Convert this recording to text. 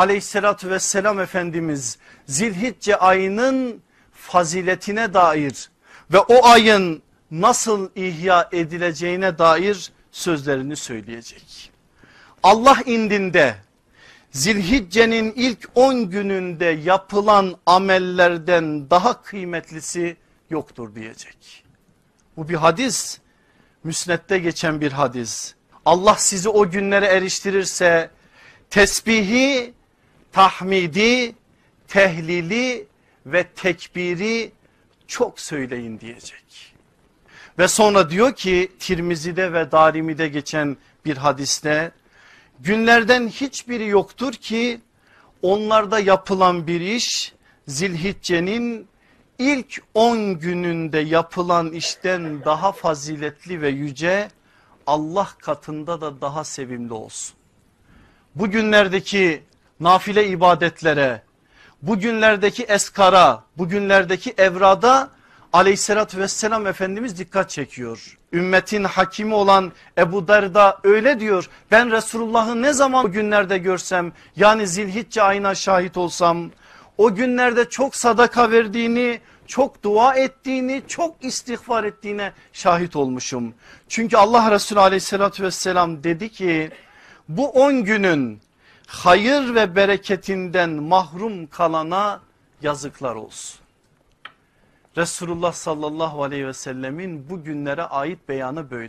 aleyhissalatü vesselam Efendimiz zilhicce ayının faziletine dair ve o ayın nasıl ihya edileceğine dair sözlerini söyleyecek. Allah indinde zilhiccenin ilk 10 gününde yapılan amellerden daha kıymetlisi yoktur diyecek. Bu bir hadis müsnette geçen bir hadis. Allah sizi o günlere eriştirirse tesbihi tahmidi, tehlili ve tekbiri çok söyleyin diyecek. Ve sonra diyor ki Tirmizi'de ve Darimi'de geçen bir hadiste günlerden hiçbiri yoktur ki onlarda yapılan bir iş zilhiccenin ilk 10 gününde yapılan işten daha faziletli ve yüce Allah katında da daha sevimli olsun. Bugünlerdeki nafile ibadetlere, bugünlerdeki eskara, bugünlerdeki evrada aleyhissalatü vesselam Efendimiz dikkat çekiyor. Ümmetin hakimi olan Ebu Darda öyle diyor. Ben Resulullah'ı ne zaman o günlerde görsem yani zilhicce ayına şahit olsam o günlerde çok sadaka verdiğini çok dua ettiğini çok istiğfar ettiğine şahit olmuşum. Çünkü Allah Resulü aleyhissalatü vesselam dedi ki bu 10 günün hayır ve bereketinden mahrum kalana yazıklar olsun. Resulullah sallallahu aleyhi ve sellemin bu günlere ait beyanı böyle.